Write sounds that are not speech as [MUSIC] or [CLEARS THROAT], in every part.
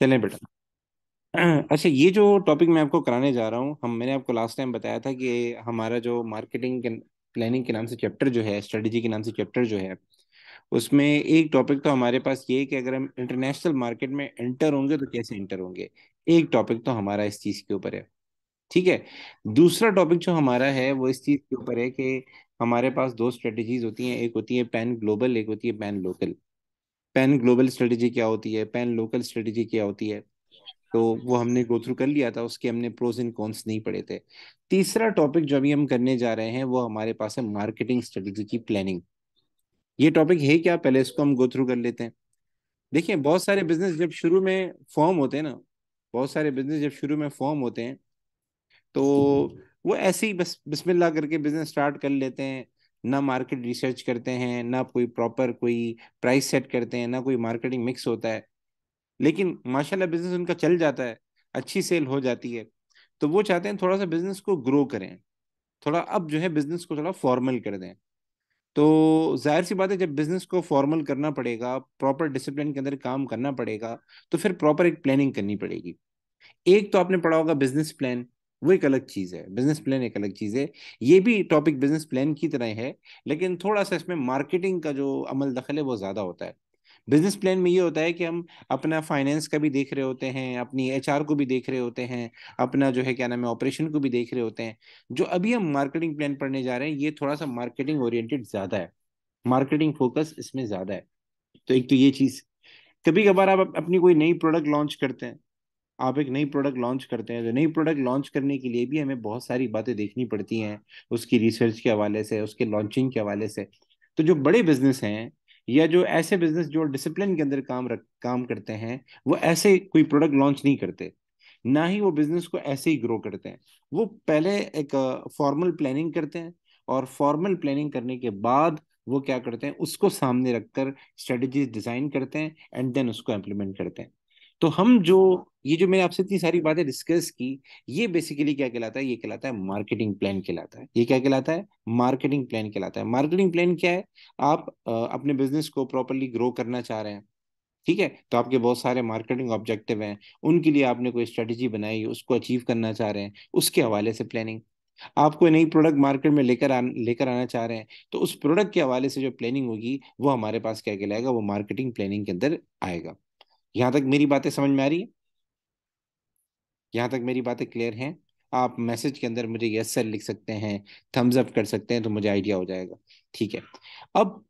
चले बेटा अच्छा ये जो टॉपिक मैं आपको कराने जा रहा हूँ हम मैंने आपको लास्ट टाइम बताया था कि हमारा जो मार्केटिंग प्लानिंग के नाम से चैप्टर जो है स्ट्रेटजी के नाम से चैप्टर जो है उसमें एक टॉपिक तो हमारे पास ये है कि अगर हम इंटरनेशनल मार्केट में एंटर होंगे तो कैसे एंटर होंगे एक टॉपिक तो हमारा इस चीज़ के ऊपर है ठीक है दूसरा टॉपिक जो हमारा है वो इस चीज़ के ऊपर है कि हमारे पास दो स्ट्रेटजीज होती हैं एक होती है पैन ग्लोबल एक होती है pan local pan global strategy क्या होती है पैन लोकल स्ट्रेटेजी क्या होती है तो वो हमने गो थ्रू कर लिया था उसके हमने प्रोज एंड कॉन्स नहीं पढ़े थे तीसरा टॉपिक जो अभी हम करने जा रहे हैं वो हमारे पास है मार्केटिंग स्ट्रेटेजी की प्लानिंग ये टॉपिक है क्या पहले इसको हम गो थ्रू कर लेते हैं देखिए बहुत सारे बिजनेस जब शुरू में फॉर्म होते हैं ना बहुत सारे बिजनेस जब शुरू में फॉर्म होते हैं तो वो ऐसे ही बस बिस्मिल्लाह करके बिजनेस स्टार्ट कर लेते हैं ना मार्केट रिसर्च करते हैं ना कोई प्रॉपर कोई प्राइस सेट करते हैं ना कोई मार्केटिंग मिक्स होता है लेकिन माशाल्लाह बिजनेस उनका चल जाता है अच्छी सेल हो जाती है तो वो चाहते हैं थोड़ा सा बिजनेस को ग्रो करें थोड़ा अब जो है बिजनेस को थोड़ा फॉर्मल कर दें तो जाहिर सी बात है जब बिजनेस को फॉर्मल करना पड़ेगा प्रॉपर डिसिप्लिन के अंदर काम करना पड़ेगा तो फिर प्रॉपर एक प्लानिंग करनी पड़ेगी एक तो आपने पढ़ा होगा बिजनेस प्लान वो एक अलग चीज़ है बिजनेस प्लान एक अलग चीज़ है ये भी टॉपिक बिजनेस प्लान की तरह है लेकिन थोड़ा सा इसमें मार्केटिंग का जो अमल दखल है वो ज़्यादा होता है बिजनेस प्लान में ये होता है कि हम अपना फाइनेंस का भी देख रहे होते हैं अपनी एच को भी देख रहे होते हैं अपना जो है क्या नाम है ऑपरेशन को भी देख रहे होते हैं जो अभी हम मार्केटिंग प्लान पढ़ने जा रहे हैं ये थोड़ा सा मार्केटिंग ओरिएंटेड ज़्यादा है मार्केटिंग फोकस इसमें ज़्यादा है तो एक तो ये चीज़ कभी कभार आप अपनी कोई नई प्रोडक्ट लॉन्च करते हैं आप एक नई प्रोडक्ट लॉन्च करते हैं तो नई प्रोडक्ट लॉन्च करने के लिए भी हमें बहुत सारी बातें देखनी पड़ती हैं उसकी रिसर्च के हवाले से उसके लॉन्चिंग के हवाले से तो जो बड़े बिजनेस हैं या जो ऐसे बिजनेस जो डिसिप्लिन के अंदर काम रख काम करते हैं वो ऐसे कोई प्रोडक्ट लॉन्च नहीं करते ना ही वो बिजनेस को ऐसे ही ग्रो करते हैं वो पहले एक फॉर्मल प्लानिंग करते हैं और फॉर्मल प्लानिंग करने के बाद वो क्या करते हैं उसको सामने रखकर स्ट्रेटजीज डिजाइन करते हैं एंड देन उसको इम्प्लीमेंट करते हैं तो हम जो ये जो मैंने आपसे इतनी सारी बातें डिस्कस की ये बेसिकली क्या कहलाता है ये कहलाता है मार्केटिंग प्लान कहलाता है ये क्या कहलाता है मार्केटिंग प्लान कहलाता है मार्केटिंग प्लान क्या है आप अपने बिजनेस को प्रॉपरली ग्रो करना चाह रहे हैं ठीक है तो आपके बहुत सारे मार्केटिंग ऑब्जेक्टिव हैं उनके लिए आपने कोई स्ट्रेटेजी बनाई उसको अचीव करना चाह रहे हैं उसके हवाले से प्लानिंग आप कोई नई प्रोडक्ट मार्केट में लेकर आ लेकर आना चाह रहे हैं तो उस प्रोडक्ट के हवाले से जो प्लानिंग होगी वो हमारे पास क्या कहलाएगा वो मार्केटिंग प्लानिंग के अंदर आएगा यहां तक मेरी बातें समझ में आ रही है यहां तक मेरी बातें क्लियर हैं आप मैसेज के अंदर मुझे यस सर लिख सकते हैं थम्स अप कर सकते हैं तो मुझे आइडिया हो जाएगा ठीक है अब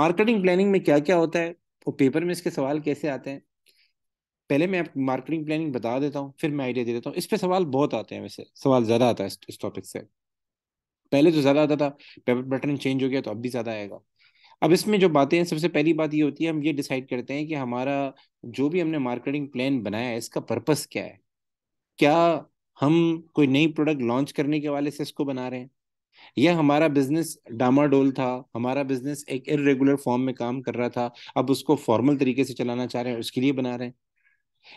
मार्केटिंग प्लानिंग में क्या क्या होता है और पेपर में इसके सवाल कैसे आते हैं पहले मैं आपको मार्केटिंग प्लानिंग बता देता हूँ फिर मैं आइडिया दे देता हूँ इस पर सवाल बहुत आते हैं वैसे सवाल ज़्यादा आता है इस टॉपिक से पहले तो ज़्यादा आता था पेपर पैटर्न चेंज हो गया तो अब भी ज़्यादा आएगा अब इसमें जो बातें हैं सबसे पहली बात ये होती है हम ये डिसाइड करते हैं कि हमारा जो भी हमने मार्केटिंग प्लान बनाया है इसका पर्पस क्या है क्या हम कोई नई प्रोडक्ट लॉन्च करने के वाले से इसको बना रहे हैं या हमारा बिजनेस डामाडोल था हमारा बिजनेस एक इरेगुलर फॉर्म में काम कर रहा था अब उसको फॉर्मल तरीके से चलाना चाह रहे हैं उसके लिए बना रहे हैं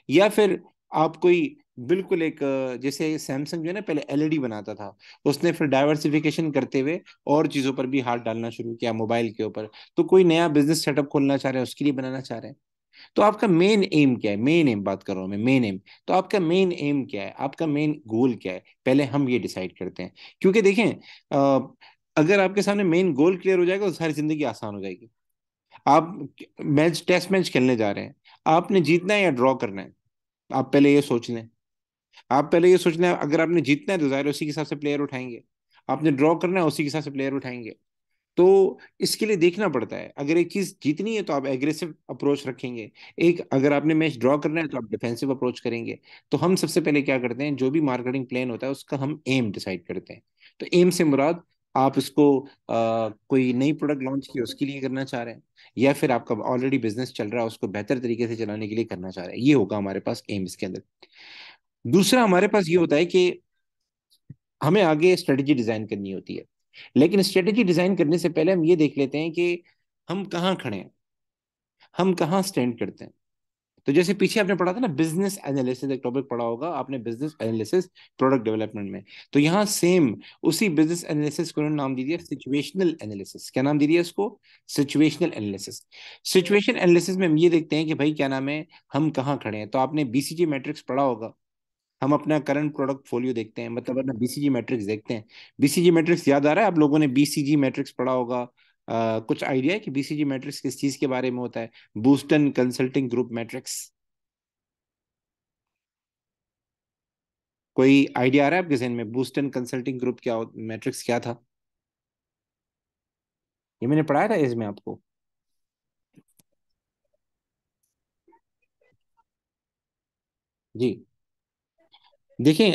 या फिर आप कोई बिल्कुल एक जैसे सैमसंग जो है ना पहले एलईडी e बनाता था उसने फिर डाइवर्सिफिकेशन करते हुए और चीज़ों पर भी हाथ डालना शुरू किया मोबाइल के ऊपर तो कोई नया बिजनेस सेटअप खोलना चाह रहे हैं उसके लिए बनाना चाह रहे हैं तो आपका मेन एम क्या है मेन एम बात कर रहा हूँ मैं मेन एम तो आपका मेन एम क्या है आपका मेन गोल क्या है पहले हम ये डिसाइड करते हैं क्योंकि देखें अगर आपके सामने मेन गोल क्लियर हो जाएगा तो सारी जिंदगी आसान हो जाएगी आप मैच टेस्ट मैच खेलने जा रहे हैं आपने जीतना है या ड्रॉ करना है आप पहले ये सोच लें आप पहले ये सोचना है अगर आपने जीतना है तो जाहिर उसी के हिसाब से प्लेयर उठाएंगे आपने ड्रॉ करना है उसी के हिसाब से प्लेयर उठाएंगे तो इसके लिए देखना पड़ता है अगर एक चीज जीतनी है तो आप एग्रेसिव अप्रोच रखेंगे एक अगर आपने मैच ड्रॉ करना है तो आप डिफेंसिव अप्रोच करेंगे तो हम सबसे पहले क्या करते हैं जो भी मार्केटिंग प्लान होता है उसका हम एम डिसाइड करते हैं तो एम से मुराद आप इसको आ, कोई नई प्रोडक्ट लॉन्च किया उसके लिए करना चाह रहे हैं या फिर आपका ऑलरेडी बिजनेस चल रहा है उसको बेहतर तरीके से चलाने के लिए करना चाह रहे हैं ये होगा हमारे पास एम इसके अंदर दूसरा हमारे पास ये होता है कि हमें आगे स्ट्रेटजी डिजाइन करनी होती है लेकिन स्ट्रेटजी डिजाइन करने से पहले हम ये देख लेते हैं कि हम कहाँ खड़े हैं हम कहाँ स्टैंड करते हैं तो जैसे पीछे आपने पढ़ा था ना बिजनेस एनालिसिस एक टॉपिक पढ़ा होगा आपने बिजनेस एनालिसिस प्रोडक्ट डेवलपमेंट में तो यहाँ सेम उसी बिजनेस एनालिसिस को नाम दे दिया सिचुएशनल एनालिसिस क्या नाम दे दिया इसको सिचुएशनल एनालिसिस सिचुएशन एनालिसिस में हम ये देखते हैं कि भाई क्या नाम है हम कहाँ खड़े हैं तो आपने बीसीजी मैट्रिक्स पढ़ा होगा हम अपना करंट प्रोडक्ट फोलियो देखते हैं मतलब अपना बीसीजी मैट्रिक्स देखते हैं बीसीजी मैट्रिक्स याद आ रहा है आप लोगों ने बीसीजी मैट्रिक्स पढ़ा होगा आ, कुछ आइडिया है कि बीसीजी मैट्रिक्स किस चीज के बारे में होता है बूस्टन कंसल्टिंग ग्रुप मैट्रिक्स कोई आइडिया आ रहा है आपके जहन में बूस्टन कंसल्टिंग ग्रुप क्या मैट्रिक्स क्या था ये मैंने पढ़ाया था इसमें आपको जी देखें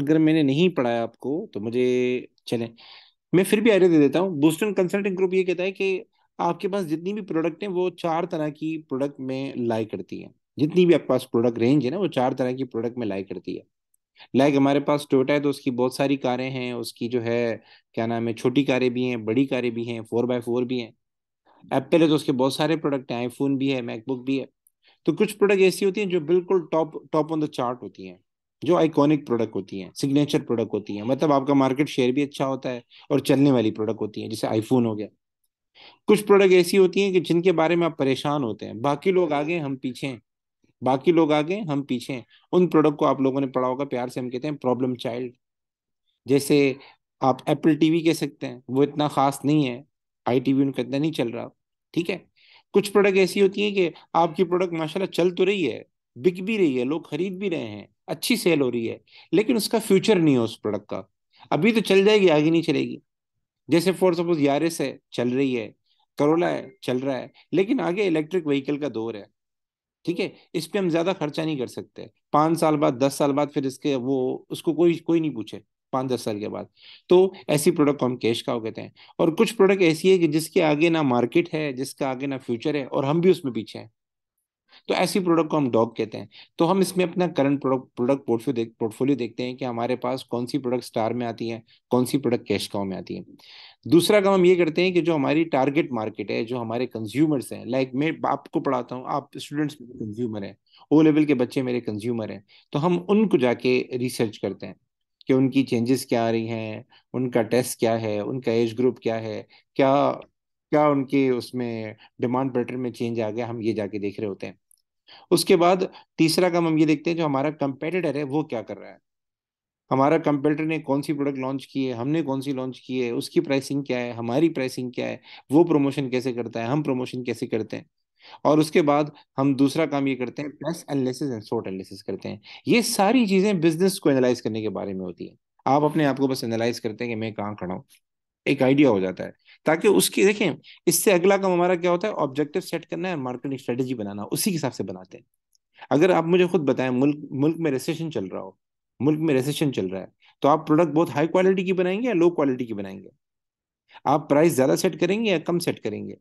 अगर मैंने नहीं पढ़ाया आपको तो मुझे चले मैं फिर भी आइडिया दे देता हूँ बोस्टन कंसल्टिंग ग्रुप ये कहता है कि आपके पास जितनी भी प्रोडक्ट हैं वो चार तरह की प्रोडक्ट में लाई करती है जितनी भी आपके पास प्रोडक्ट रेंज है ना वो चार तरह की प्रोडक्ट में लाई करती है लाइक हमारे पास टोटा है तो उसकी बहुत सारी कारें हैं उसकी जो है क्या नाम है छोटी कारें भी हैं बड़ी कारें भी हैं फोर बाय फोर भी हैं एप्पल है तो उसके बहुत सारे प्रोडक्ट हैं आईफोन भी है मैकबुक भी है तो कुछ प्रोडक्ट ऐसी होती हैं जो बिल्कुल top top on the chart होती हैं जो आइकॉनिक प्रोडक्ट होती हैं सिग्नेचर प्रोडक्ट होती हैं मतलब आपका मार्केट शेयर भी अच्छा होता है और चलने वाली प्रोडक्ट होती हैं जैसे आईफोन हो गया कुछ प्रोडक्ट ऐसी होती हैं कि जिनके बारे में आप परेशान होते हैं बाकी लोग आगे हम पीछे हैं बाकी लोग आगे हम पीछे हैं उन प्रोडक्ट को आप लोगों ने पढ़ा होगा प्यार से हम कहते हैं प्रॉब्लम चाइल्ड जैसे आप एप्पल टीवी कह सकते हैं वो इतना खास नहीं है आई टी उनका इतना नहीं चल रहा ठीक है कुछ प्रोडक्ट ऐसी होती हैं कि आपकी प्रोडक्ट माशाल्लाह चल तो रही है बिक भी रही है लोग खरीद भी रहे हैं अच्छी सेल हो रही है लेकिन उसका फ्यूचर नहीं है उस प्रोडक्ट का अभी तो चल जाएगी आगे नहीं चलेगी जैसे फॉर सपोज यारिस है चल रही है करोला है चल रहा है लेकिन आगे इलेक्ट्रिक व्हीकल का दौर है ठीक है इस पर हम ज्यादा खर्चा नहीं कर सकते पांच साल बाद दस साल बाद फिर इसके वो उसको कोई कोई नहीं पूछे पांच दस साल के बाद तो ऐसी प्रोडक्ट को हम कैश का कहते हैं और कुछ प्रोडक्ट ऐसी है कि जिसके आगे ना मार्केट है जिसका आगे ना फ्यूचर है और हम भी उसमें पीछे हैं तो ऐसी प्रोडक्ट को हम डॉग कहते हैं तो हम इसमें अपना करंट प्रोडक्ट प्रोडक्ट पोर्टफोलियो देख पोर्टफोलियो देखते हैं कि हमारे पास कौन सी प्रोडक्ट स्टार में आती है कौन सी प्रोडक्ट कैश काउ में आती है दूसरा काम हम ये करते हैं कि जो हमारी टारगेट मार्केट है जो हमारे कंज्यूमर्स हैं लाइक मैं आपको पढ़ाता हूँ आप स्टूडेंट्स कंज्यूमर हैं ओ लेवल के बच्चे मेरे कंज्यूमर हैं तो हम उनको जाके रिसर्च करते हैं कि उनकी चेंजेस क्या आ रही हैं उनका टेस्ट क्या है उनका एज ग्रुप क्या है क्या क्या उनके उसमें डिमांड पैटर्न में चेंज आ गया हम ये जाके देख रहे होते हैं उसके बाद तीसरा काम हम ये देखते हैं जो हमारा कंपेटिटर है वो क्या कर रहा है हमारा कंपेटिटर ने कौन सी प्रोडक्ट लॉन्च की है हमने कौन सी लॉन्च की है उसकी प्राइसिंग क्या है हमारी प्राइसिंग क्या है वो प्रमोशन कैसे करता है हम प्रमोशन कैसे करते हैं और उसके बाद हम दूसरा काम ये करते हैं plus analysis and short analysis करते हैं ये सारी चीज़ें बिजनेस को एनालाइज करने के बारे में होती है आप अपने आप को बस एनालाइज करते हैं कि मैं कहाँ खड़ा हूँ एक आइडिया हो जाता है ताकि उसकी देखें इससे अगला काम हमारा क्या होता है ऑब्जेक्टिव सेट करना है मार्केटिंग स्ट्रेटेजी बनाना उसी के हिसाब से बनाते हैं अगर आप मुझे खुद बताएं मुल्क मुल्क में रेसेशन चल रहा हो मुल्क में रेसेशन चल रहा है तो आप प्रोडक्ट बहुत हाई क्वालिटी की बनाएंगे या लो क्वालिटी की बनाएंगे आप प्राइस ज्यादा सेट करेंगे या कम सेट करेंगे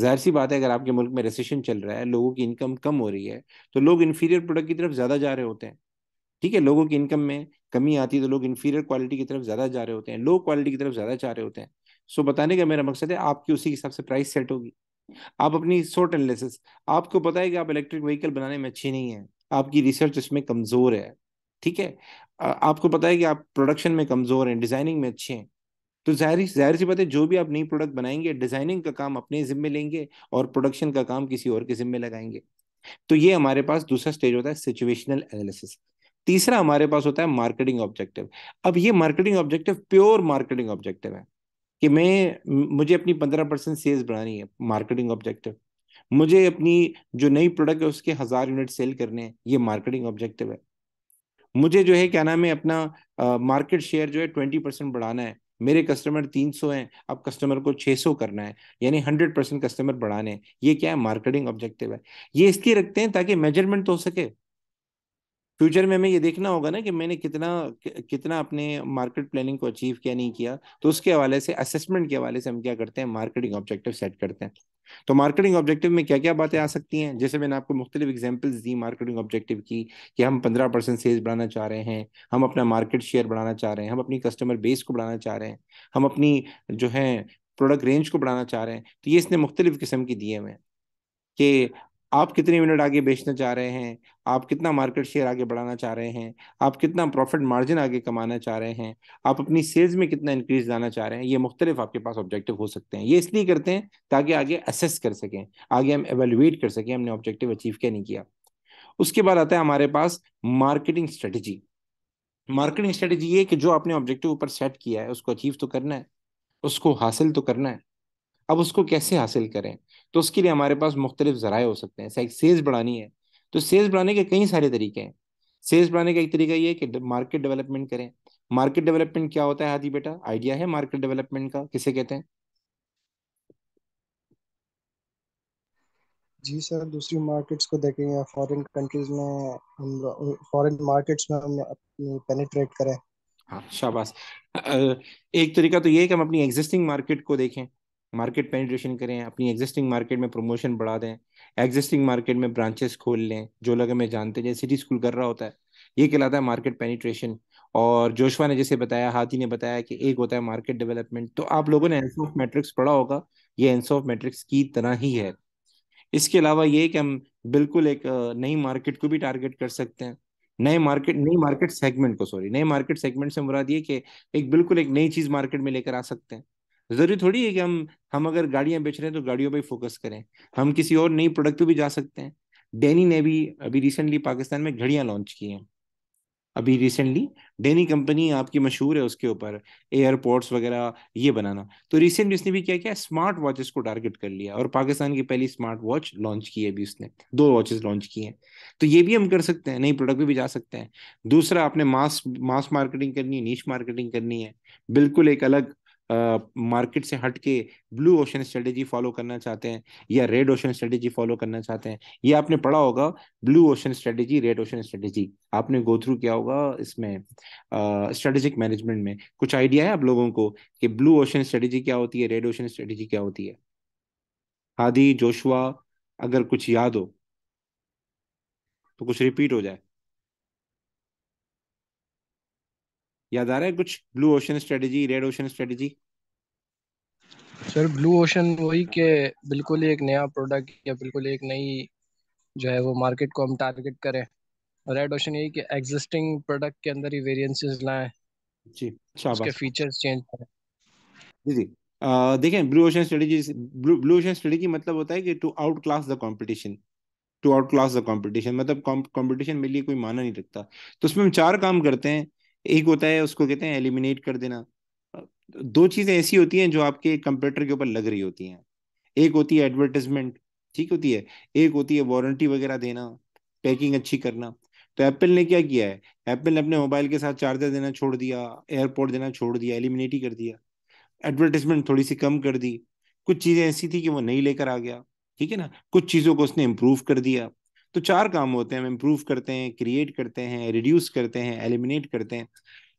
जाहिर सी बात है अगर आपके मुल्क में रेसेशन चल रहा है लोगों की इनकम कम हो रही है तो लोग इन्फीरियर प्रोडक्ट की तरफ ज्यादा जा रहे होते हैं ठीक है लोगों की इनकम में कमी आती है तो लोग इन्फीरियर क्वालिटी की तरफ ज़्यादा जा रहे होते हैं लो क्वालिटी की तरफ ज़्यादा जा रहे होते हैं सो बताने का मेरा मकसद है आपकी उसी के हिसाब से प्राइस सेट होगी आप अपनी सोर्ट एनालिसिस आपको पता है कि आप इलेक्ट्रिक व्हीकल बनाने में अच्छी नहीं है आपकी रिसर्च उसमें कमज़ोर है ठीक है आपको पता है कि आप प्रोडक्शन में कमज़ोर हैं डिज़ाइनिंग में अच्छे हैं तो जाहिर जाहिर सी बात है जो भी आप नई प्रोडक्ट बनाएंगे डिज़ाइनिंग का काम अपने जिम्मे लेंगे और प्रोडक्शन का काम किसी और के जिम्मे लगाएंगे तो ये हमारे पास दूसरा स्टेज होता है सिचुएशनल एनालिसिस तीसरा हमारे पास होता है मार्केटिंग ऑब्जेक्टिव अब ये marketing objective pure marketing objective है कि मैं मुझे अपनी पंद्रह परसेंट सेल्स बढ़ानी है मार्केटिंग ऑब्जेक्टिव मुझे अपनी जो नई प्रोडक्ट है उसके हजार यूनिट सेल करने हैं ये मार्केटिंग ऑब्जेक्टिव है मुझे जो है क्या नाम है अपना मार्केट uh, शेयर जो है ट्वेंटी परसेंट बढ़ाना है मेरे कस्टमर तीन सौ हैं अब कस्टमर को छः सौ करना है यानी हंड्रेड परसेंट कस्टमर बढ़ाने हैं ये क्या है मार्केटिंग ऑब्जेक्टिव है ये इसलिए रखते हैं ताकि मेजरमेंट तो हो सके फ्यूचर में हमें ये देखना होगा ना कि मैंने कितना कितना अपने मार्केट प्लानिंग को अचीव किया नहीं किया तो उसके हवाले से असेसमेंट के हवाले से हम क्या करते हैं मार्केटिंग ऑब्जेक्टिव सेट करते हैं तो मार्केटिंग ऑब्जेक्टिव में क्या क्या बातें आ सकती हैं जैसे मैंने आपको मुख्तलिफ एग्जाम्पल्स दी मार्केटिंग ऑब्जेक्टिव की कि हम पंद्रह परसेंट सेल्स बढ़ाना चाह रहे हैं हम अपना मार्केट शेयर बढ़ाना चाह रहे हैं हम अपनी कस्टमर बेस को बढ़ाना चाह रहे हैं हम अपनी जो है प्रोडक्ट रेंज को बढ़ाना चाह रहे हैं तो ये इसने मुख्तलिफ किस्म की दिए हुए हैं कि आप कितने यूनिट आगे बेचना चाह रहे हैं आप कितना मार्केट शेयर आगे बढ़ाना चाह रहे हैं आप कितना प्रॉफिट मार्जिन आगे कमाना चाह रहे हैं आप अपनी सेल्स में कितना इंक्रीज लाना चाह रहे हैं ये मुख्तलिफ आपके पास ऑब्जेक्टिव हो सकते हैं ये इसलिए करते हैं ताकि आगे असेस कर सकें आगे हम एवेल्युएट कर सकें हमने ऑब्जेक्टिव अचीव क्या नहीं किया उसके बाद आता है हमारे पास मार्केटिंग स्ट्रेटजी मार्केटिंग स्ट्रेटजी ये कि जो आपने ऑब्जेक्टिव ऊपर सेट किया है उसको अचीव तो करना है उसको हासिल तो करना है अब उसको कैसे हासिल करें तो उसके लिए हमारे पास मुख्तलिफ जराए हो सकते हैं ऐसा एक सेल्स बढ़ानी है तो सेल्स बढ़ाने के कई सारे तरीके हैं सेल्स बढ़ाने का एक तरीका ये है कि मार्केट डेवलपमेंट करें मार्केट डेवलपमेंट क्या होता है हाथी बेटा आइडिया है मार्केट डेवलपमेंट का किसे कहते हैं जी सर दूसरी मार्केट्स को देखें या फॉरेन कंट्रीज में हम फॉरेन मार्केट्स में हम अपनी पेनिट्रेट करें हाँ शाबाश एक तरीका तो ये है कि हम अपनी एग्जिस्टिंग मार्केट को देखें मार्केट पेनिट्रेशन करें अपनी एग्जिस्टिंग मार्केट में प्रमोशन बढ़ा दें एग्जिस्टिंग मार्केट में ब्रांचेस खोल लें जो लोग हमें जानते हैं जैसे सिटी स्कूल कर रहा होता है ये कहलाता है मार्केट पेनिट्रेशन और जोशवा ने जैसे बताया हाथी ने बताया कि एक होता है मार्केट डेवलपमेंट तो आप लोगों ने एंस ऑफ मैट्रिक्स पढ़ा होगा ये एंस ऑफ मैट्रिक्स की तरह ही है इसके अलावा ये कि हम बिल्कुल एक नई मार्केट को भी टारगेट कर सकते हैं नए मार्केट नई मार्केट सेगमेंट को सॉरी नए मार्केट सेगमेंट से मुराद ये कि एक बिल्कुल एक नई चीज मार्केट में लेकर आ सकते हैं जरूरी थोड़ी है कि हम हम अगर गाड़ियां बेच रहे हैं तो गाड़ियों पर फोकस करें हम किसी और नई प्रोडक्ट पर भी जा सकते हैं डेनी ने भी अभी रिसेंटली पाकिस्तान में घड़ियां लॉन्च की हैं अभी रिसेंटली डेनी कंपनी आपकी मशहूर है उसके ऊपर एयरपोर्ट्स वगैरह ये बनाना तो रिसेंटली उसने भी क्या किया स्मार्ट वॉचेस को टारगेट कर लिया और पाकिस्तान की पहली स्मार्ट वॉच लॉन्च की है अभी उसने दो वॉचेस लॉन्च की हैं तो ये भी हम कर सकते हैं नई प्रोडक्ट भी जा सकते हैं दूसरा आपने मास मास मार्केटिंग करनी है नीच मार्केटिंग करनी है बिल्कुल एक अलग मार्केट से हट के ब्लू ओशन स्ट्रेटेजी फॉलो करना चाहते हैं या रेड ओशन स्ट्रेटेजी फॉलो करना चाहते हैं ये आपने पढ़ा होगा blue ocean strategy red ocean strategy आपने गो थ्रू किया होगा इसमें स्ट्रेटेजिक मैनेजमेंट में कुछ आइडिया है आप लोगों को कि ब्लू ओशन स्ट्रेटेजी क्या होती है रेड ओशन स्ट्रेटेजी क्या होती है हादी जोशुआ अगर कुछ याद हो तो कुछ रिपीट हो जाए याद आ रहा है कुछ blue ocean strategy red ocean strategy sir blue ocean वही के बिल्कुल एक नया प्रोडक्ट या बिल्कुल एक नई जो है वो मार्केट को हम टारगेट करें रेड ओशन यही कि एग्जिस्टिंग प्रोडक्ट के अंदर ही वेरिएंसेस लाएं जी उसके फीचर्स चेंज करें जी जी देखें blue ocean strategy blue ocean strategy मतलब होता है कि to outclass the competition to outclass the competition मतलब कंपटीशन मेरे लिए कोई माना नहीं रखता तो उसमें हम चार काम करते हैं एक होता है उसको कहते हैं एलिमिनेट कर देना दो चीजें ऐसी होती हैं जो आपके कंप्यूटर के ऊपर लग रही होती हैं एक होती है एडवर्टिजमेंट ठीक होती है एक होती है वारंटी वगैरह देना पैकिंग अच्छी करना तो एप्पल ने क्या किया है एप्पल ने अपने मोबाइल के साथ चार्जर देना छोड़ दिया एयरपोर्ट देना छोड़ दिया एलिमिनेट ही कर दिया एडवर्टिजमेंट थोड़ी सी कम कर दी कुछ चीज़ें ऐसी थी कि वो नहीं लेकर आ गया ठीक है ना कुछ चीज़ों को उसने इम्प्रूव कर दिया तो चार काम होते हैं हम इम्प्रूव करते हैं क्रिएट करते हैं रिड्यूस करते हैं एलिमिनेट करते हैं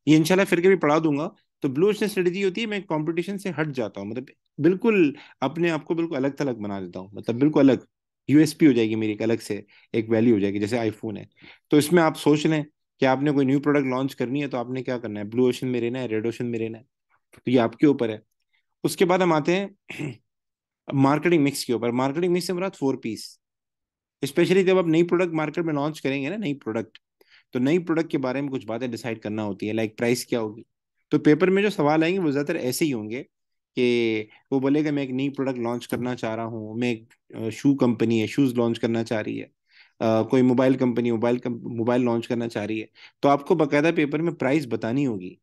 ये इंशाल्लाह फिर कभी पढ़ा दूंगा तो ब्लू ओशन स्ट्रेटेजी होती है मैं कॉम्पिटिशन से हट जाता हूँ मतलब बिल्कुल अपने आप को बिल्कुल अलग थलग बना देता हूँ मतलब बिल्कुल अलग यूएसपी हो जाएगी मेरी एक अलग से एक वैल्यू हो जाएगी जैसे आईफोन है तो इसमें आप सोच लें कि आपने कोई न्यू प्रोडक्ट लॉन्च करनी है तो आपने क्या करना है ब्लू ओशन में रहना है रेड ओशन में रहना है तो ये आपके ऊपर है उसके बाद हम आते हैं मार्केटिंग [CLEARS THROAT] मिक्स के ऊपर मार्केटिंग मिक्स से मेरा फोर पीस स्पेशली जब आप नई प्रोडक्ट मार्केट में लॉन्च करेंगे ना नई प्रोडक्ट तो नई प्रोडक्ट के बारे में कुछ बातें डिसाइड करना होती है लाइक प्राइस क्या होगी तो पेपर में जो सवाल आएंगे वो ज़्यादातर ऐसे ही होंगे कि वो बोलेगा मैं एक नई प्रोडक्ट लॉन्च करना चाह रहा हूँ मैं एक शू कंपनी है शूज़ लॉन्च करना चाह रही है कोई mobile company mobile mobile launch करना चाह रही है तो आपको बाकायदा पेपर में प्राइस बतानी होगी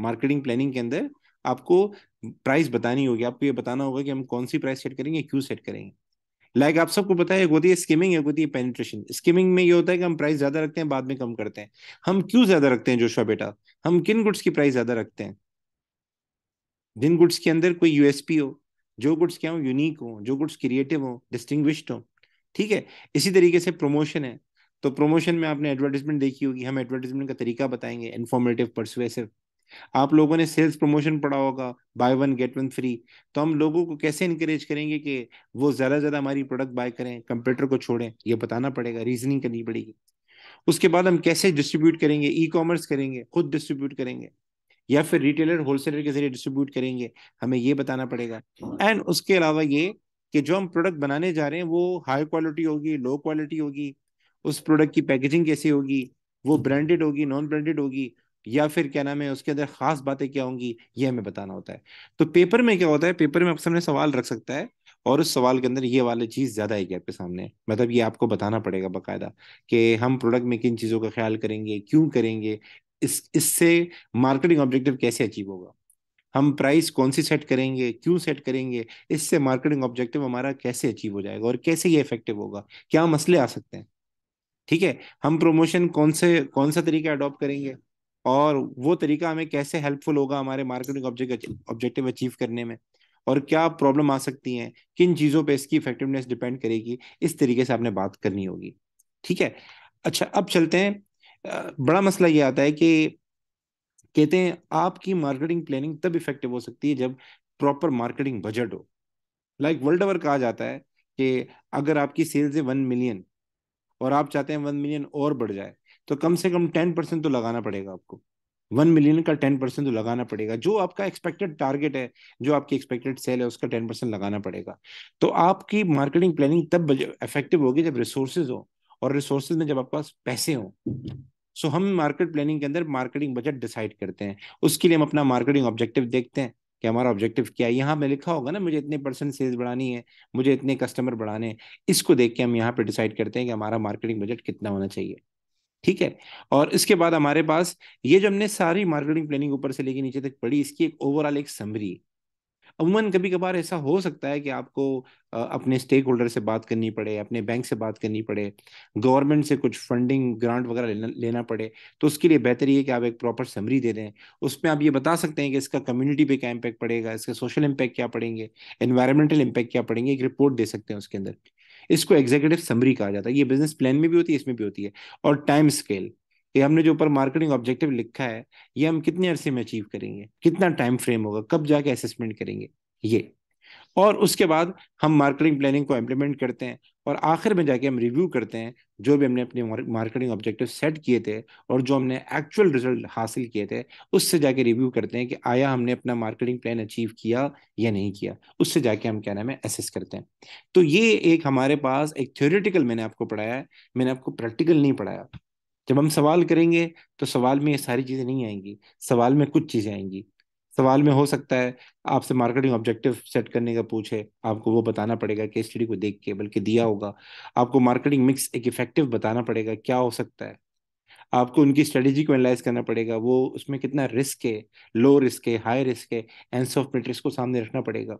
मार्केटिंग प्लानिंग के अंदर आपको प्राइस बतानी होगी आपको ये बताना होगा कि हम कौन सी प्राइस सेट करेंगे क्यों सेट करेंगे लाइक like आप सबको पता है एक होती है स्किमिंग एक होती है पेनिट्रेशन स्किमिंग में ये होता है कि हम प्राइस ज्यादा रखते हैं बाद में कम करते हैं हम क्यों ज्यादा रखते हैं जोशा बेटा हम किन गुड्स की प्राइस ज्यादा रखते हैं जिन गुड्स के अंदर कोई यूएसपी हो जो गुड्स क्या हो यूनिक हो जो गुड्स क्रिएटिव हो डिस्टिंग हो ठीक है इसी तरीके से प्रमोशन है तो प्रमोशन में आपने एडवर्टीजमेंट देखी होगी हम एडवर्टीजमेंट का तरीका बताएंगे इन्फॉर्मेटिव परसुएसिव आप लोगों ने सेल्स प्रमोशन पढ़ा होगा buy one get one free तो हम लोगों को कैसे इनकरेज करेंगे कि वो ज़्यादा ज़्यादा हमारी प्रोडक्ट बाय करें कंप्यूटर को छोड़ें ये बताना पड़ेगा रीजनिंग करनी पड़ेगी उसके बाद हम कैसे डिस्ट्रीब्यूट करेंगे ई कॉमर्स करेंगे खुद डिस्ट्रीब्यूट करेंगे या फिर रिटेलर होलसेलर के जरिए डिस्ट्रीब्यूट करेंगे हमें ये बताना पड़ेगा एंड उसके अलावा ये कि जो हम प्रोडक्ट बनाने जा रहे हैं वो हाई क्वालिटी होगी लो क्वालिटी होगी उस प्रोडक्ट की पैकेजिंग कैसी होगी वो ब्रांडेड होगी नॉन ब्रांडेड होगी या फिर क्या नाम है उसके अंदर खास बातें क्या होंगी ये हमें बताना होता है तो पेपर में क्या होता है पेपर में आपके सामने सवाल रख सकता है और उस सवाल के अंदर ये वाले चीज़ ज़्यादा आएगी आपके सामने मतलब ये आपको बताना पड़ेगा बाकायदा कि हम प्रोडक्ट में किन चीज़ों का ख्याल करेंगे क्यों करेंगे इस इससे मार्केटिंग ऑब्जेक्टिव कैसे अचीव होगा हम प्राइस कौन सी सेट करेंगे क्यों सेट करेंगे इससे मार्केटिंग ऑब्जेक्टिव हमारा कैसे अचीव हो जाएगा और कैसे ये इफेक्टिव होगा क्या मसले आ सकते हैं ठीक है हम प्रमोशन कौन से कौन सा तरीका अडॉप्ट करेंगे और वो तरीका हमें कैसे हेल्पफुल होगा हमारे मार्केटिंग ऑब्जेक्टिव अचीव करने में और क्या प्रॉब्लम आ सकती है किन चीज़ों पे इसकी इफेक्टिवनेस डिपेंड करेगी इस तरीके से आपने बात करनी होगी ठीक है अच्छा अब चलते हैं बड़ा मसला ये आता है कि कहते हैं आपकी मार्केटिंग प्लानिंग तब इफेक्टिव हो सकती है जब प्रॉपर मार्केटिंग बजट हो लाइक वर्ल्ड ओवर कहा जाता है कि अगर आपकी सेल्स है वन मिलियन और आप चाहते हैं वन मिलियन और बढ़ जाए तो कम से कम टेन परसेंट तो लगाना पड़ेगा आपको वन मिलियन का टेन परसेंट तो लगाना पड़ेगा जो आपका एक्सपेक्टेड टारगेट है जो आपकी एक्सपेक्टेड सेल है उसका टेन परसेंट लगाना पड़ेगा तो आपकी मार्केटिंग प्लानिंग तब इफेक्टिव होगी जब रिसोर्सेज हो और रिसोर्सेज में जब आपके पास पैसे हो सो so, हम मार्केट प्लानिंग के अंदर मार्केटिंग बजट डिसाइड करते हैं उसके लिए हम अपना मार्केटिंग ऑब्जेक्टिव देखते हैं कि हमारा ऑब्जेक्टिव क्या है यहाँ में लिखा होगा ना मुझे इतने परसेंट सेल्स बढ़ानी है मुझे इतने कस्टमर बढ़ाने हैं इसको देख के हम यहाँ पे डिसाइड करते हैं कि हमारा मार्केटिंग बजट कितना होना चाहिए ठीक है और इसके बाद हमारे पास ये जो हमने सारी मार्केटिंग प्लानिंग ऊपर से लेके नीचे तक पढ़ी इसकी एक ओवरऑल एक समरी अमूमन कभी कभार ऐसा हो सकता है कि आपको अपने स्टेक होल्डर से बात करनी पड़े अपने बैंक से बात करनी पड़े गवर्नमेंट से कुछ फंडिंग ग्रांट वगैरह लेना लेना पड़े तो उसके लिए बेहतर ये कि आप एक प्रॉपर समरी दे दें उसमें आप ये बता सकते हैं कि इसका कम्युनिटी पे क्या इम्पैक्ट पड़ेगा इसका सोशल इम्पैक्ट क्या पड़ेंगे एन्वायरमेंटल इम्पैक्ट क्या पड़ेंगे एक रिपोर्ट दे सकते हैं उसके अंदर इसको एग्जीक्यूटिव समरी कहा जाता है ये बिजनेस प्लान में भी होती है इसमें भी होती है और टाइम स्केल ये हमने जो ऊपर मार्केटिंग ऑब्जेक्टिव लिखा है ये हम कितने अरसे में अचीव करेंगे कितना टाइम फ्रेम होगा कब जाके असेसमेंट करेंगे ये और उसके बाद हम मार्केटिंग प्लानिंग को इम्प्लीमेंट करते हैं और आखिर में जाके हम रिव्यू करते हैं जो भी हमने अपने मार्केटिंग ऑब्जेक्टिव सेट किए थे और जो हमने एक्चुअल रिजल्ट हासिल किए थे उससे जाके रिव्यू करते हैं कि आया हमने अपना मार्केटिंग प्लान अचीव किया या नहीं किया उससे जाके हम क्या नाम है असेस करते हैं तो ये एक हमारे पास एक थ्योरेटिकल मैंने आपको पढ़ाया है मैंने आपको प्रैक्टिकल नहीं पढ़ाया जब हम सवाल करेंगे तो सवाल में ये सारी चीज़ें नहीं आएंगी सवाल में कुछ चीज़ें आएंगी सवाल में हो सकता है आपसे मार्केटिंग ऑब्जेक्टिव सेट करने का पूछे आपको वो बताना पड़ेगा केस स्टडी को देख के बल्कि दिया होगा आपको मार्केटिंग मिक्स एक इफेक्टिव बताना पड़ेगा क्या हो सकता है आपको उनकी स्ट्रेटेजी को एनालाइज करना पड़ेगा वो उसमें कितना रिस्क है लो रिस्क है हाई रिस्क है एंस ऑफ मेट्रिक्स को सामने रखना पड़ेगा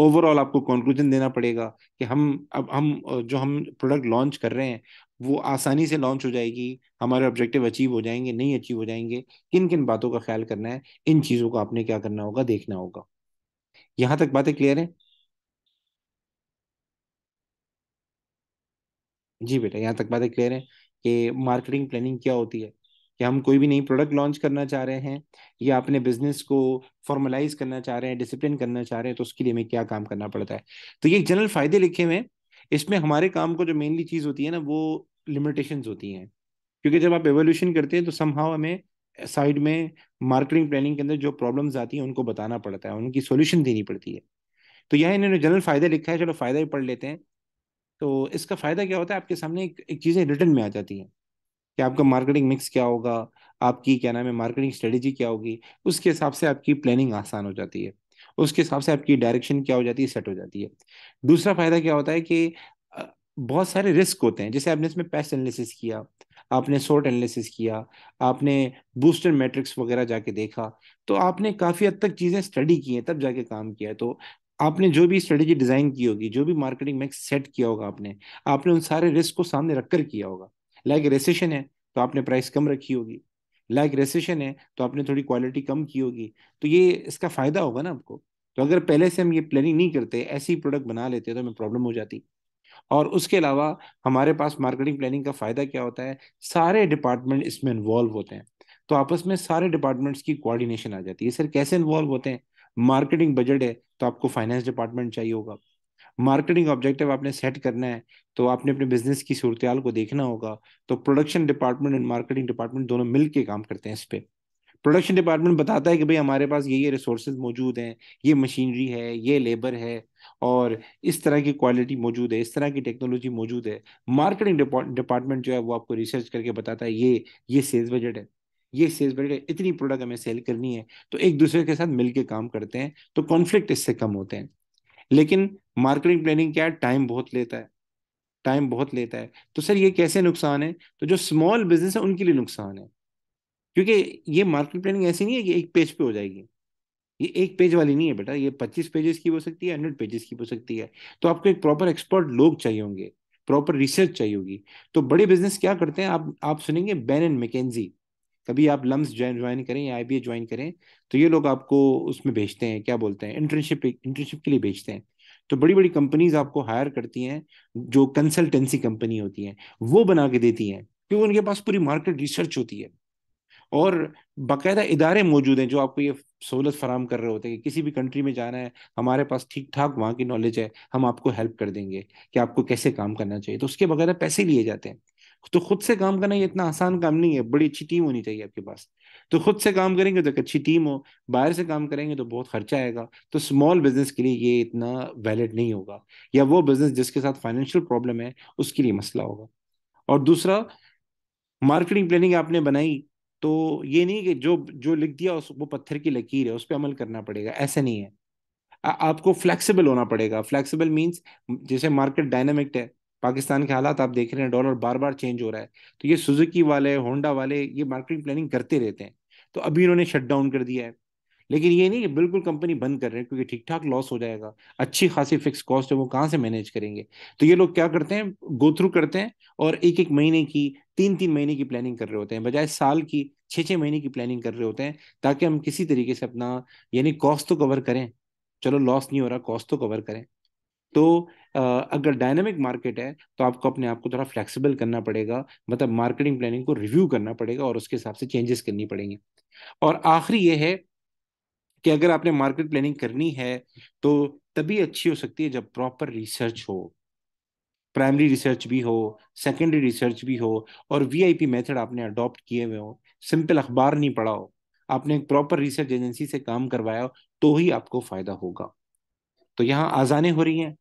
ओवरऑल आपको कंक्लूजन देना पड़ेगा कि हम अब हम जो हम प्रोडक्ट लॉन्च कर रहे हैं वो आसानी से लॉन्च हो जाएगी हमारे ऑब्जेक्टिव अचीव हो जाएंगे नहीं अचीव हो जाएंगे किन किन बातों का ख्याल करना है इन चीज़ों को आपने क्या करना होगा देखना होगा यहां तक बातें क्लियर है जी बेटा यहाँ तक बातें क्लियर है कि मार्केटिंग प्लानिंग क्या होती है कि हम कोई भी नई प्रोडक्ट लॉन्च करना चाह रहे हैं या अपने बिजनेस को फॉर्मलाइज करना चाह रहे हैं डिसिप्लिन करना चाह रहे हैं तो उसके लिए हमें क्या काम करना पड़ता है तो ये जनरल फायदे लिखे हुए इसमें हमारे काम को जो मेनली चीज़ होती है ना वो लिमिटेशंस होती हैं क्योंकि जब आप एवोल्यूशन करते हैं तो समहाव हमें साइड में मार्केटिंग प्लानिंग के अंदर जो प्रॉब्लम्स आती हैं उनको बताना पड़ता है उनकी सोल्यूशन देनी पड़ती है तो यहाँ इन्होंने जनरल फायदा लिखा है चलो फायदा ही पढ़ लेते हैं तो इसका फायदा क्या होता है आपके सामने एक, एक चीज़ें रिटर्न में आ जाती हैं कि आपका मार्केटिंग मिक्स क्या होगा आपकी क्या नाम है मार्केटिंग स्ट्रेटेजी क्या होगी उसके हिसाब से आपकी प्लानिंग आसान हो जाती है उसके हिसाब से आपकी डायरेक्शन क्या हो जाती है सेट हो जाती है दूसरा फायदा क्या होता है कि बहुत सारे रिस्क होते हैं जैसे आपने इसमें पेस्ट एनालिसिस किया आपने शॉर्ट एनालिसिस किया आपने बूस्टर मैट्रिक्स वगैरह जाके देखा तो आपने काफ़ी हद तक चीज़ें स्टडी की हैं तब जाके काम किया तो आपने जो भी स्ट्रेटेजी डिज़ाइन की होगी जो भी मार्केटिंग मैक्स सेट किया होगा आपने आपने उन सारे रिस्क को सामने रखकर किया होगा लाइक रेसेशन है तो आपने प्राइस कम रखी होगी लाइक रेसेशन है तो आपने थोड़ी क्वालिटी कम की होगी तो ये इसका फ़ायदा होगा ना आपको तो अगर पहले से हम ये प्लानिंग नहीं करते ऐसी प्रोडक्ट बना लेते तो हमें प्रॉब्लम हो जाती और उसके अलावा हमारे पास मार्केटिंग प्लानिंग का फ़ायदा क्या होता है सारे डिपार्टमेंट इसमें इन्वॉल्व होते हैं तो आपस में सारे डिपार्टमेंट्स की कोऑर्डिनेशन आ जाती है सर कैसे इन्वॉल्व होते हैं मार्केटिंग बजट है तो आपको फाइनेंस डिपार्टमेंट चाहिए होगा मार्केटिंग ऑब्जेक्टिव आपने सेट करना है तो आपने अपने बिजनेस की सूरत को देखना होगा तो production department and marketing department दोनों मिल के काम करते हैं इस पर प्रोडक्शन डिपार्टमेंट बताता है कि भाई हमारे पास ये ये रिसोर्सेज मौजूद हैं ये मशीनरी है ये लेबर है और इस तरह की क्वालिटी मौजूद है इस तरह की टेक्नोलॉजी मौजूद है मार्केटिंग डिपार्टमेंट जो है वो आपको रिसर्च करके बताता है ये ये सेल्स बजट है ये सेल्स बजट है इतनी प्रोडक्ट हमें सेल करनी है तो एक दूसरे के साथ मिलकर काम करते हैं तो कॉन्फ्लिक्ट इससे कम होते हैं लेकिन मार्केटिंग प्लानिंग क्या है टाइम बहुत लेता है टाइम बहुत लेता है तो सर ये कैसे नुकसान है तो जो स्मॉल बिजनेस है उनके लिए नुकसान है क्योंकि ये मार्केट प्लानिंग ऐसी नहीं है कि एक पेज पे हो जाएगी ये एक पेज वाली नहीं है बेटा ये पच्चीस पेजेस की हो सकती है हंड्रेड पेजेस की हो सकती है तो आपको एक प्रॉपर एक्सपर्ट लोग चाहिए होंगे प्रॉपर रिसर्च चाहिए होगी तो बड़े बिजनेस क्या करते हैं आप आप सुनेंगे बैन एंड मैकेजी कभी आप लम्स ज्वाइन करें या आई ज्वाइन करें तो ये लोग आपको उसमें भेजते हैं क्या बोलते हैं इंटर्नशिप इंटर्नशिप के लिए भेजते हैं तो बड़ी बड़ी कंपनीज आपको हायर करती हैं जो कंसल्टेंसी कंपनी होती हैं वो बना के देती हैं क्योंकि उनके पास पूरी मार्केट रिसर्च होती है और बाकायदा इदारे मौजूद हैं जो आपको ये सहूलत फराम कर रहे होते हैं कि किसी भी कंट्री में जाना है हमारे पास ठीक ठाक वहाँ की नॉलेज है हम आपको हेल्प कर देंगे कि आपको कैसे काम करना चाहिए तो उसके बगैर पैसे लिए जाते हैं तो खुद से काम करना ये इतना आसान काम नहीं है बड़ी अच्छी टीम होनी चाहिए आपके पास तो खुद से काम करेंगे तो एक अच्छी टीम हो बाहर से काम करेंगे तो बहुत खर्चा आएगा तो स्मॉल बिजनेस के लिए ये इतना वैलिड नहीं होगा या वो बिजनेस जिसके साथ फाइनेंशियल प्रॉब्लम है उसके लिए मसला होगा और दूसरा मार्केटिंग प्लानिंग आपने बनाई तो ये नहीं कि जो जो लिख दिया उस वो पत्थर की लकीर है उस पर अमल करना पड़ेगा ऐसा नहीं है आ, आपको फ्लेक्सिबल होना पड़ेगा फ्लेक्सिबल मीन्स जैसे मार्केट डायनामिक है पाकिस्तान के हालात आप देख रहे हैं डॉलर बार बार चेंज हो रहा है तो ये सुजुकी वाले होंडा वाले ये मार्केटिंग प्लानिंग करते रहते हैं तो अभी इन्होंने शट डाउन कर दिया है लेकिन ये नहीं कि बिल्कुल कंपनी बंद कर रहे हैं क्योंकि ठीक ठाक लॉस हो जाएगा अच्छी खासी फिक्स कॉस्ट है वो कहाँ से मैनेज करेंगे तो ये लोग क्या करते हैं गो थ्रू करते हैं और एक एक महीने की तीन तीन महीने की प्लानिंग कर रहे होते हैं बजाय साल की छः छः महीने की प्लानिंग कर रहे होते हैं ताकि हम किसी तरीके से अपना यानी कॉस्ट तो कवर करें चलो लॉस नहीं हो रहा कॉस्ट तो कवर करें तो अगर डायनामिक मार्केट है तो आपको अपने आप को थोड़ा फ्लेक्सिबल करना पड़ेगा मतलब मार्केटिंग प्लानिंग को रिव्यू करना पड़ेगा और उसके हिसाब से चेंजेस करनी पड़ेंगे और आखिरी ये है कि अगर आपने मार्केट प्लानिंग करनी है तो तभी अच्छी हो सकती है जब प्रॉपर रिसर्च हो प्राइमरी रिसर्च भी हो सेकेंडरी रिसर्च भी हो और वीआईपी मेथड आपने अडॉप्ट किए हुए हो सिंपल अखबार नहीं पढ़ा हो आपने एक प्रॉपर रिसर्च एजेंसी से काम करवाया हो तो ही आपको फायदा होगा तो यहाँ आजाने हो रही हैं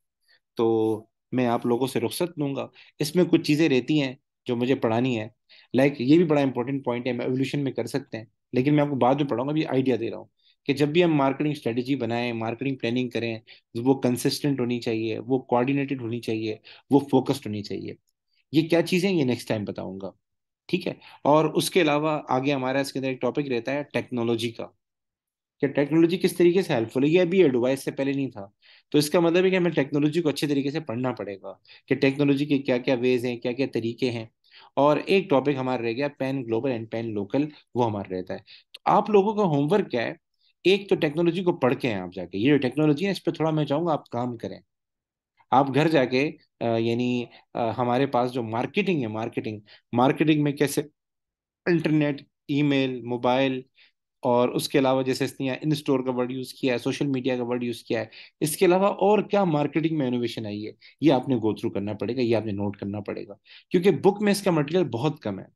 तो मैं आप लोगों से रुख्सत लूंगा इसमें कुछ चीज़ें रहती हैं जो मुझे पढ़ानी है लाइक ये भी बड़ा इंपॉर्टेंट पॉइंट है एवोल्यूशन में कर सकते हैं लेकिन मैं आपको बाद में पढ़ाऊंगा भी आइडिया दे रहा हूँ कि जब भी हम मार्केटिंग स्ट्रेटजी बनाएं मार्केटिंग प्लानिंग करें वो कंसिस्टेंट होनी चाहिए वो कोऑर्डिनेटेड होनी चाहिए वो फोकस्ड होनी चाहिए ये क्या चीज़ें ये नेक्स्ट टाइम बताऊंगा ठीक है और उसके अलावा आगे हमारा इसके अंदर एक टॉपिक रहता है टेक्नोलॉजी का कि टेक्नोलॉजी किस तरीके से हेल्पफुल है ये अभी एडवाइस से पहले नहीं था तो इसका मतलब है कि हमें टेक्नोलॉजी को अच्छे तरीके से पढ़ना पड़ेगा कि टेक्नोलॉजी के क्या क्या वेज हैं क्या क्या तरीके हैं और एक टॉपिक हमारा रह गया pan global and pan local वो हमारा रहता है तो आप लोगों का होमवर्क क्या है एक तो टेक्नोलॉजी को पढ़ के हैं आप जाके ये जो टेक्नोलॉजी है इस पर थोड़ा मैं चाहूंगा आप काम करें आप घर जाके यानी हमारे पास जो मार्केटिंग है मार्केटिंग मार्केटिंग में कैसे इंटरनेट ईमेल मोबाइल और उसके अलावा जैसे इसने इन स्टोर का वर्ड यूज़ किया है सोशल मीडिया का वर्ड यूज़ किया है इसके अलावा और क्या मार्केटिंग में इनोवेशन आई है ये आपने गो थ्रू करना पड़ेगा ये आपने नोट करना पड़ेगा क्योंकि बुक में इसका मटेरियल बहुत कम है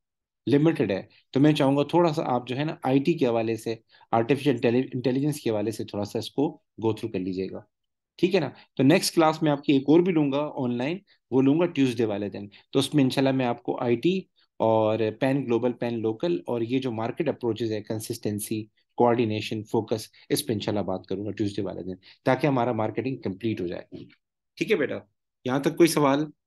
लिमिटेड है तो मैं चाहूंगा थोड़ा सा आप जो है ना आईटी के हवाले से आर्टिफिशियल इंटेलिजेंस के हवाले से थोड़ा सा इसको गो थ्रू कर लीजिएगा ठीक है ना तो नेक्स्ट क्लास में आपकी एक और भी लूंगा ऑनलाइन वो लूंगा ट्यूसडे वाले दिन तो उसमें इनशाला मैं आपको आई और पैन ग्लोबल पैन लोकल और ये जो मार्केट अप्रोचेज है कंसिस्टेंसी कोऑर्डिनेशन फोकस इस पर इनशाला बात करूंगा ट्यूसडे वाले दिन ताकि हमारा मार्केटिंग कंप्लीट हो जाए ठीक है बेटा यहाँ तक कोई सवाल